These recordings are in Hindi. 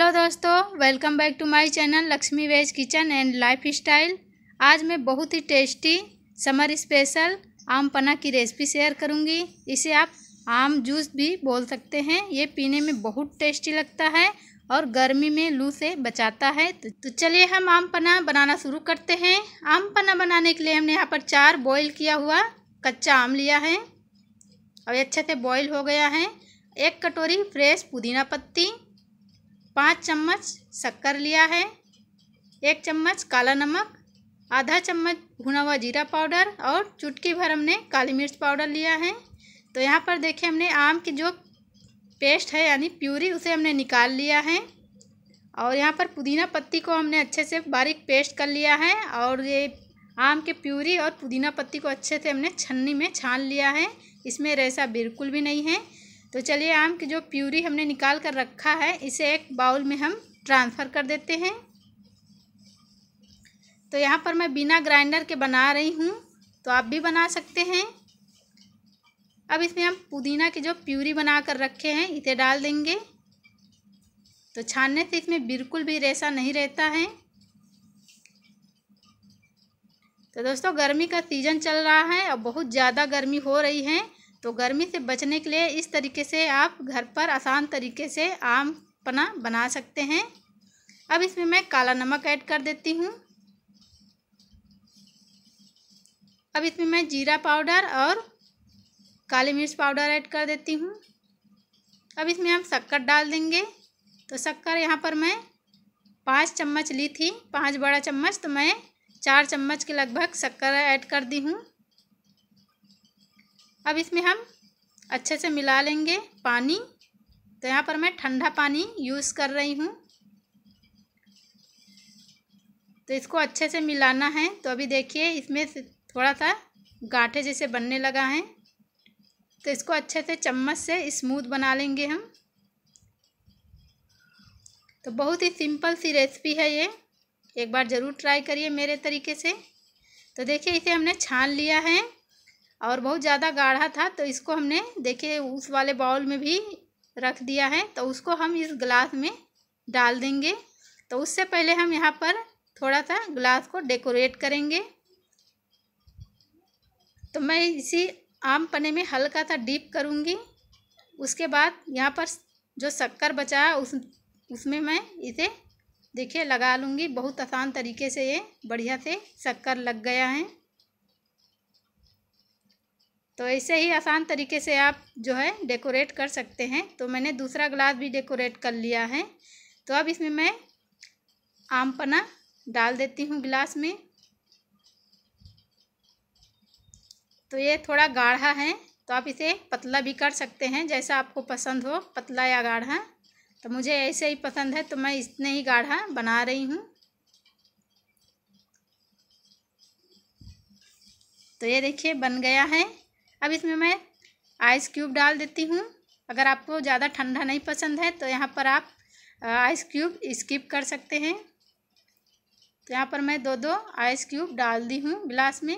हेलो दोस्तों welcome back to my channel Lakshmi veg kitchen and lifestyle आज मैं बहुत ही टेस्टी समर स्पेशल आम पना की रेसिपी शेयर करूंगी इसे आप आम जूस भी बोल सकते हैं ये पीने में बहुत टेस्टी लगता है और गर्मी में लू से बचाता है तो चलिए हम आम पना बनाना शुरू करते हैं आम पना बनाने के लिए हमने यहाँ पर चार बॉयल किया हुआ कच्चा आम लिया है और अच्छे से बॉयल हो गया है एक कटोरी फ्रेश पुदीना पत्ती पाँच चम्मच शक्कर लिया है एक चम्मच काला नमक आधा चम्मच भुना हुआ जीरा पाउडर और चुटकी भर हमने काली मिर्च पाउडर लिया है तो यहाँ पर देखिए हमने आम की जो पेस्ट है यानी प्यूरी उसे हमने निकाल लिया है और यहाँ पर पुदीना पत्ती को हमने अच्छे से बारीक पेस्ट कर लिया है और ये आम के प्यूरी और पुदीना पत्ती को अच्छे से हमने छन्नी में छान लिया है इसमें रेसा बिल्कुल भी नहीं है तो चलिए आम की जो प्यूरी हमने निकाल कर रखा है इसे एक बाउल में हम ट्रांसफ़र कर देते हैं तो यहाँ पर मैं बिना ग्राइंडर के बना रही हूँ तो आप भी बना सकते हैं अब इसमें हम पुदीना की जो प्यूरी बना कर रखे हैं इसे डाल देंगे तो छानने से इसमें बिल्कुल भी रेसा नहीं रहता है तो दोस्तों गर्मी का सीज़न चल रहा है और बहुत ज़्यादा गर्मी हो रही है तो गर्मी से बचने के लिए इस तरीके से आप घर पर आसान तरीके से आम पना बना सकते हैं अब इसमें मैं काला नमक ऐड कर देती हूँ अब इसमें मैं जीरा पाउडर और काली मिर्च पाउडर ऐड कर देती हूँ अब इसमें हम शक्कर डाल देंगे तो शक्कर यहाँ पर मैं पाँच चम्मच ली थी पाँच बड़ा चम्मच तो मैं चार चम्मच के लगभग शक्कर ऐड कर दी हूँ अब इसमें हम अच्छे से मिला लेंगे पानी तो यहाँ पर मैं ठंडा पानी यूज़ कर रही हूँ तो इसको अच्छे से मिलाना है तो अभी देखिए इसमें थोड़ा सा गाँठे जैसे बनने लगा है तो इसको अच्छे से चम्मच से स्मूथ बना लेंगे हम तो बहुत ही सिंपल सी रेसिपी है ये एक बार ज़रूर ट्राई करिए मेरे तरीके से तो देखिए इसे हमने छान लिया है और बहुत ज़्यादा गाढ़ा था तो इसको हमने देखिए उस वाले बाउल में भी रख दिया है तो उसको हम इस ग्लास में डाल देंगे तो उससे पहले हम यहाँ पर थोड़ा सा ग्लास को डेकोरेट करेंगे तो मैं इसी आम पने में हल्का सा डीप करूँगी उसके बाद यहाँ पर जो शक्कर बचा है उस उसमें मैं इसे देखिए लगा लूँगी बहुत आसान तरीके से ये बढ़िया से शक्कर लग गया है तो ऐसे ही आसान तरीके से आप जो है डेकोरेट कर सकते हैं तो मैंने दूसरा ग्लास भी डेकोरेट कर लिया है तो अब इसमें मैं आम पना डाल देती हूँ गिलास में तो ये थोड़ा गाढ़ा है तो आप इसे पतला भी कर सकते हैं जैसा आपको पसंद हो पतला या गाढ़ा तो मुझे ऐसे ही पसंद है तो मैं इतने ही गाढ़ा बना रही हूँ तो ये देखिए बन गया है अब इसमें मैं आइस क्यूब डाल देती हूँ अगर आपको ज़्यादा ठंडा नहीं पसंद है तो यहाँ पर आप आइस क्यूब स्किप कर सकते हैं तो यहाँ पर मैं दो दो आइस क्यूब डाल दी हूँ गिलास में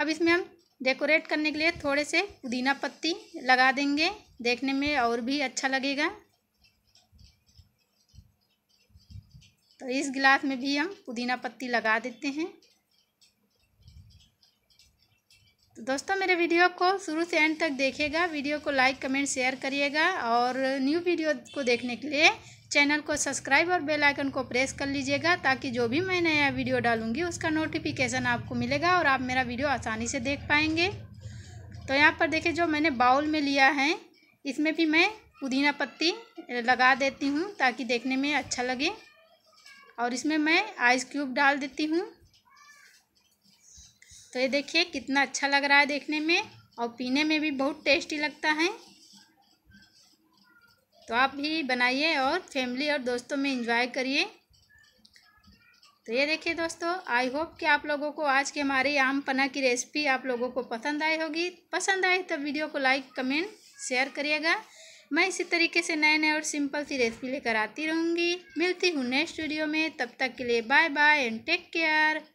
अब इसमें हम डेकोरेट करने के लिए थोड़े से पुदीना पत्ती लगा देंगे देखने में और भी अच्छा लगेगा तो इस गिलास में भी हम पुदीना पत्ती लगा देते हैं दोस्तों मेरे वीडियो को शुरू से एंड तक देखेगा वीडियो को लाइक कमेंट शेयर करिएगा और न्यू वीडियो को देखने के लिए चैनल को सब्सक्राइब और बेल आइकन को प्रेस कर लीजिएगा ताकि जो भी मैं नया वीडियो डालूंगी उसका नोटिफिकेशन आपको मिलेगा और आप मेरा वीडियो आसानी से देख पाएंगे तो यहाँ पर देखिए जो मैंने बाउल में लिया है इसमें भी मैं पुदीना पत्ती लगा देती हूँ ताकि देखने में अच्छा लगे और इसमें मैं आइस क्यूब डाल देती हूँ तो ये देखिए कितना अच्छा लग रहा है देखने में और पीने में भी बहुत टेस्टी लगता है तो आप भी बनाइए और फैमिली और दोस्तों में इंजॉय करिए तो ये देखिए दोस्तों आई होप कि आप लोगों को आज के हमारी आम पना की रेसिपी आप लोगों को पसंद आई होगी पसंद आए तो वीडियो को लाइक कमेंट शेयर करिएगा मैं इसी तरीके से नए नए और सिंपल सी रेसिपी लेकर आती रहूँगी मिलती हूँ नेक्स्ट वीडियो में तब तक के लिए bye bye and take care